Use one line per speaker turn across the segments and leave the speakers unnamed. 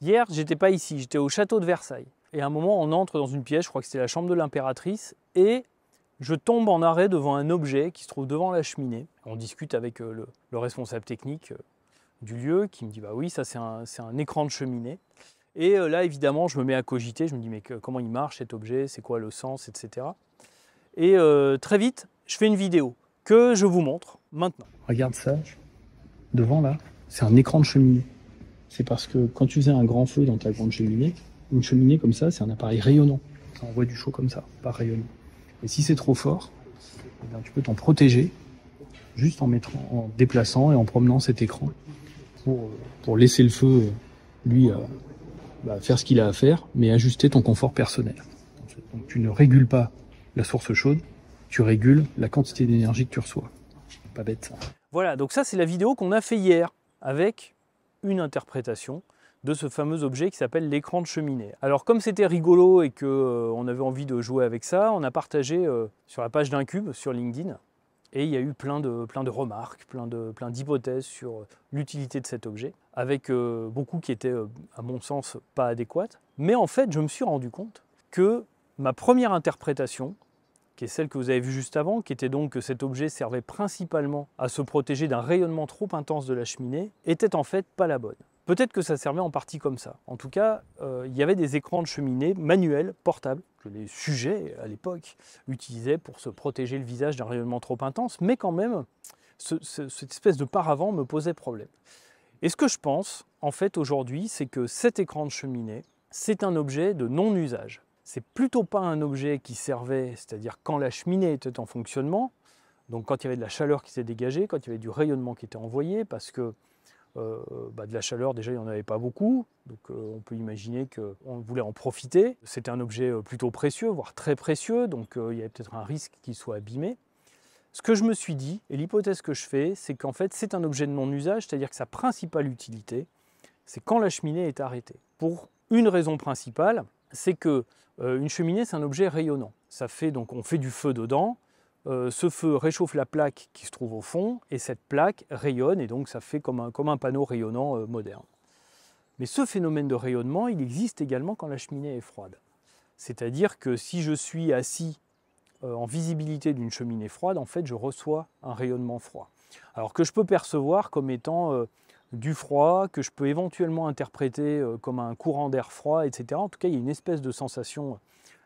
Hier, j'étais pas ici, j'étais au château de Versailles. Et à un moment, on entre dans une pièce, je crois que c'était la chambre de l'impératrice, et je tombe en arrêt devant un objet qui se trouve devant la cheminée. On discute avec euh, le, responsable technique euh, du lieu qui me dit Bah oui, ça c'est un, écran de cheminée. Et euh, là, évidemment, je me mets à cogiter. Je me dis Mais comment il marche cet objet C'est quoi le sens Etc. Et très vite, je fais une vidéo que je vous montre maintenant. Regarde ça, devant là, c'est un écran de cheminée c'est parce que quand tu faisais un grand feu dans ta grande cheminée, une cheminée comme ça, c'est un appareil rayonnant. Ça envoie du chaud comme ça, pas rayonnant. Et si c'est trop fort, eh tu peux t'en protéger juste en, mettant, en déplaçant et en promenant cet écran pour, euh, laisser le feu, euh, lui, euh, bah, faire ce qu'il a à faire, mais ajuster ton confort personnel. Donc tu ne régules pas la source chaude, tu régules la quantité d'énergie que tu reçois. Pas bête. Voilà, donc ça c'est la vidéo qu'on a fait hier avec une interprétation de ce fameux objet qui s'appelle l'écran de cheminée. Alors comme c'était rigolo et que euh, on avait envie de jouer avec ça, on a partagé euh, sur la page cube sur LinkedIn et il y a eu plein de, plein de remarques, plein plein d'hypothèses sur euh, l'utilité de cet objet, avec beaucoup qui étaient à mon sens pas adéquates. Mais en fait, je me suis rendu compte que ma première interprétation qui est celle que vous avez vue juste avant, qui était donc que cet objet servait principalement à se protéger d'un rayonnement trop intense de la cheminée, était en fait pas la bonne. Peut-être que ça servait en partie comme ça. En tout cas, euh, il y avait des écrans de cheminée manuels, portables, que les sujets, à l'époque, utilisaient pour se protéger le visage d'un rayonnement trop intense, mais quand même, cette espèce de paravent me posait problème. Et ce que je pense, en fait, aujourd'hui, c'est que cet écran de cheminée, c'est un objet de non-usage c'est plutôt pas un objet qui servait, c'est-à-dire quand la cheminée était en fonctionnement, donc quand il y avait de la chaleur qui s'est dégagée, quand il y avait du rayonnement qui était envoyé, parce que euh, bah, de la chaleur, déjà, il n'y en avait pas beaucoup. Donc euh, on peut imaginer qu'on voulait en profiter. C'était un objet euh, plutôt précieux, voire très précieux, donc il y avait peut-être un risque qu'il soit abîmé. Ce que je me suis dit, et l'hypothèse que je fais, c'est qu'en fait, c'est un objet de non-usage, c'est-à-dire que sa principale utilité, c'est quand la cheminée est arrêtée. Pour une raison principale, c'est que euh, une cheminée, c'est un objet rayonnant. Ça fait donc on fait du feu dedans. Euh, ce feu réchauffe la plaque qui se trouve au fond et cette plaque rayonne et donc ça fait comme un, panneau rayonnant euh, moderne. Mais ce phénomène de rayonnement, il existe également quand la cheminée est froide. C'est-à-dire que si je suis assis en visibilité d'une cheminée froide, en fait, je reçois un rayonnement froid. Alors que je peux percevoir comme étant du froid que je peux éventuellement interpréter euh, comme un courant d'air froid, etc. En tout cas, il y a une espèce de sensation euh,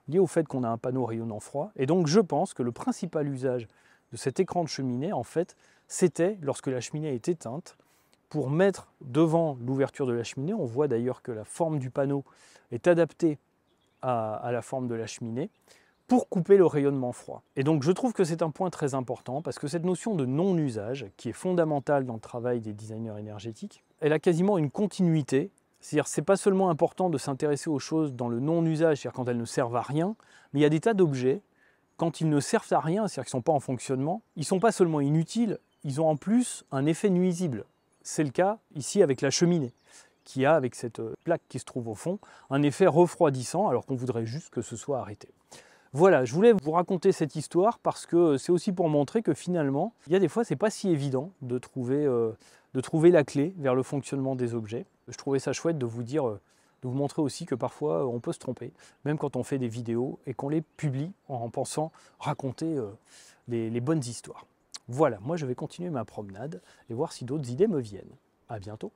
liée au fait qu'on a un panneau rayonnant froid. Et donc, je pense que le principal usage de cet écran de cheminée, en fait, c'était lorsque la cheminée est éteinte, pour mettre devant l'ouverture de la cheminée. On voit d'ailleurs que la forme du panneau est adaptée à, à, la forme de la cheminée pour couper le rayonnement froid. Et donc je trouve que c'est un point très important parce que cette notion de non-usage, qui est fondamentale dans le travail des designers énergétiques, elle a quasiment une continuité. C'est-à-dire c'est pas seulement important de s'intéresser aux choses dans le non-usage, c'est-à-dire quand elles ne servent à rien, mais il y a des tas d'objets, quand ils ne servent à rien, c'est-à-dire qu'ils ne sont pas en fonctionnement, ils ne sont pas seulement inutiles, ils ont en plus un effet nuisible. C'est le cas ici avec la cheminée qui a, avec cette euh, plaque qui se trouve au fond, un effet refroidissant alors qu'on voudrait juste que ce soit arrêté. Voilà, je voulais vous raconter cette histoire parce que c'est aussi pour montrer que finalement, il y a des fois, c'est pas si évident de trouver, euh, de trouver la clé vers le fonctionnement des objets. Je trouvais ça chouette de vous dire, de vous montrer aussi que parfois on peut se tromper, même quand on fait des vidéos et qu'on les publie en pensant raconter euh, les, les bonnes histoires. Voilà, moi je vais continuer ma promenade et voir si d'autres idées me viennent. À bientôt.